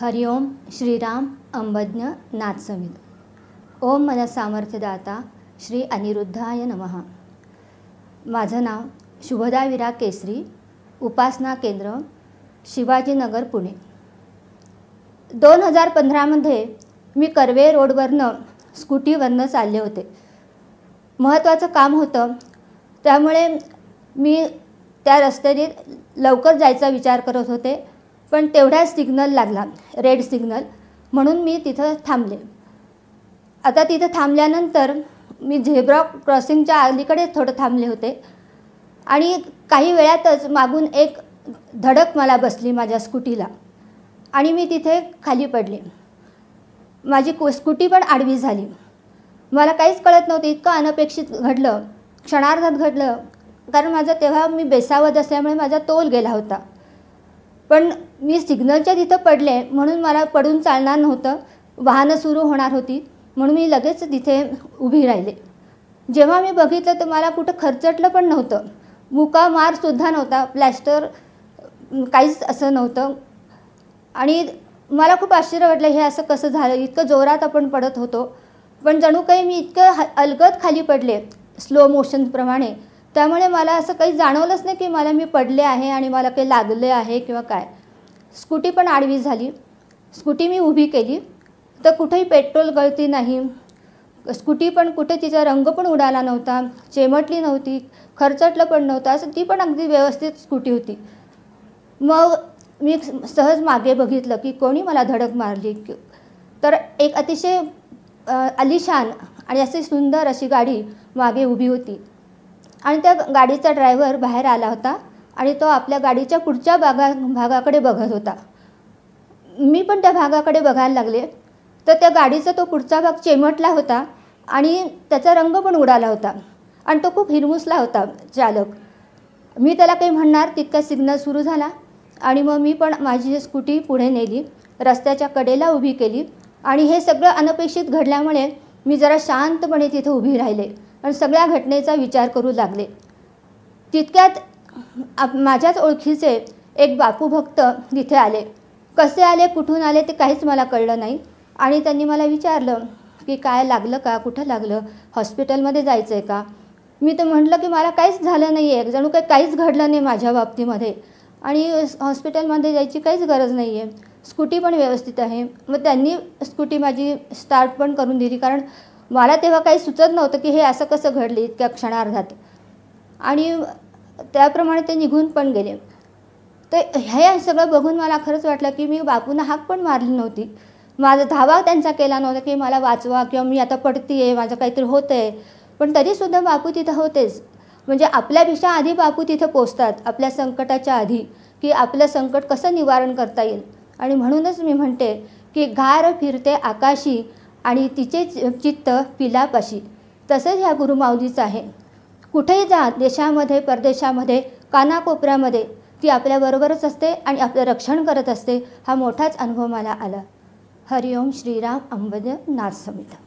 हरिओम श्रीराम अंबज्ञ नाथसमित ओम मला सामर्थ्यदाता श्री अनिरुद्धाय नमहा माझं नाव शुभदा विरा केसरी उपासना केंद्र शिवाजीनगर पुणे दोन हजार पंधरामध्ये मी कर्वे रोडवरनं स्कूटीवरनं चालले होते महत्त्वाचं काम होतं त्यामुळे मी त्या रस्त्याने लवकर जायचा विचार करत होते पण तेवढा सिग्नल लागला रेड सिग्नल म्हणून मी तिथं थांबले आता तिथं थांबल्यानंतर मी झेब्रा क्रॉसिंगच्या अलीकडे थोडं थांबले होते आणि काही वेळातच मागून एक धडक मला बसली माझ्या स्कूटीला आणि मी तिथे खाली पडले माझी को स्कूटी पण आडवी झाली मला काहीच कळत नव्हतं इतकं अनपेक्षित घडलं क्षणार्धात घडलं कारण माझं तेव्हा मी बेसावत असल्यामुळे माझा तोल गेला होता पण मी सिग्नलच्या तिथं पडले म्हणून मला पडून चालणार नव्हतं वाहनं सुरू होणार होती म्हणून मी लगेच तिथे उभी राहिले जेव्हा मी बघितलं तर मला कुठं खर्चटलं पण नव्हतं मुका मारसुद्धा नव्हता प्लॅस्टर काहीच असं नव्हतं आणि मला खूप आश्चर्य वाटलं हे असं कसं झालं इतकं जोरात आपण पडत होतो पण जणू काही मी इतकं ह अलगद खाली पडले स्लो मोशनप्रमाणे त्यामुळे मला असं काही जाणवलंच नाही की मला मी पडले आहे आणि मला काही लागले आहे किंवा काय स्कूटी पण आडवी झाली स्कूटी मी उभी केली तर कुठेही पेट्रोल गळती नाही स्कूटी पण कुठे तिचा रंग पण उडाला नव्हता चेमटली नव्हती खर्चटलं पण नव्हतं असं ती पण अगदी व्यवस्थित स्कूटी होती मग मी सहज मागे बघितलं की कोणी मला धडक मारली तर एक अतिशय अलिशान आणि अशी सुंदर अशी गाडी मागे उभी होती आणि त्या गाडीचा ड्रायव्हर बाहेर आला होता आणि तो आपल्या गाडीच्या पुढच्या भागा भागाकडे बघत होता मी पण त्या भागाकडे बघायला लागले तर त्या गाडीचा तो पुढचा भाग चेमटला होता आणि त्याचा रंग पण उडाला होता आणि तो खूप हिरमुसला होता चालक मी त्याला काही म्हणणार तितका सिग्नल सुरू झाला आणि मग मी पण माझी स्कूटी पुढे नेली रस्त्याच्या कडेला उभी केली आणि हे सगळं अनपेक्षित घडल्यामुळे मी जरा शांतपणे तिथे उभी राहिले आणि सगळ्या घटनेचा विचार करू लागले तितक्यात आप माझ्याच ओळखीचे एक बापू भक्त तिथे आले कसे आले कुठून आले ते काहीच मला कळलं नाही आणि त्यांनी मला विचारलं की काय लागलं का कुठं लागलं हॉस्पिटलमध्ये जायचं आहे का मी तर म्हटलं की मला काहीच झालं नाही आहे जणू काही काहीच घडलं नाही माझ्या बाबतीमध्ये आणि हॉस्पिटलमध्ये जायची काहीच गरज नाही आहे स्कूटी पण व्यवस्थित आहे मग त्यांनी स्कूटी माझी स्टार्ट पण करून दिली कारण मला तेव्हा काही सुचत नव्हतं की हे असं कसं घडलं इतक्या क्षणार्धात आणि त्याप्रमाणे ते निघून पण गेले तर हे सगळं बघून मला खरंच वाटलं की मी बापूंना हाक पण मारली नव्हती माझा धावा त्यांचा केला नव्हता की मला वाचवा किंवा मी आता पडती आहे माझं काहीतरी होतं आहे पण तरीसुद्धा बापू तिथं होतेच म्हणजे आपल्यापेक्षा आधी बापू तिथं पोचतात आपल्या संकटाच्या आधी की आपलं संकट कसं निवारण करता येईल आणि म्हणूनच मी म्हणते की गार फिरते आकाशी आणि तिचे चित्त पिलापाशी तसंच ह्या गुरुमाऊलीचं आहे कुठेही जा देशामध्ये परदेशामध्ये कानाकोपऱ्यामध्ये ती आपल्याबरोबरच असते आणि आपलं रक्षण करत असते हा मोठाच अनुभव मला आला हरिओम श्रीराम अंबद नाथ समिता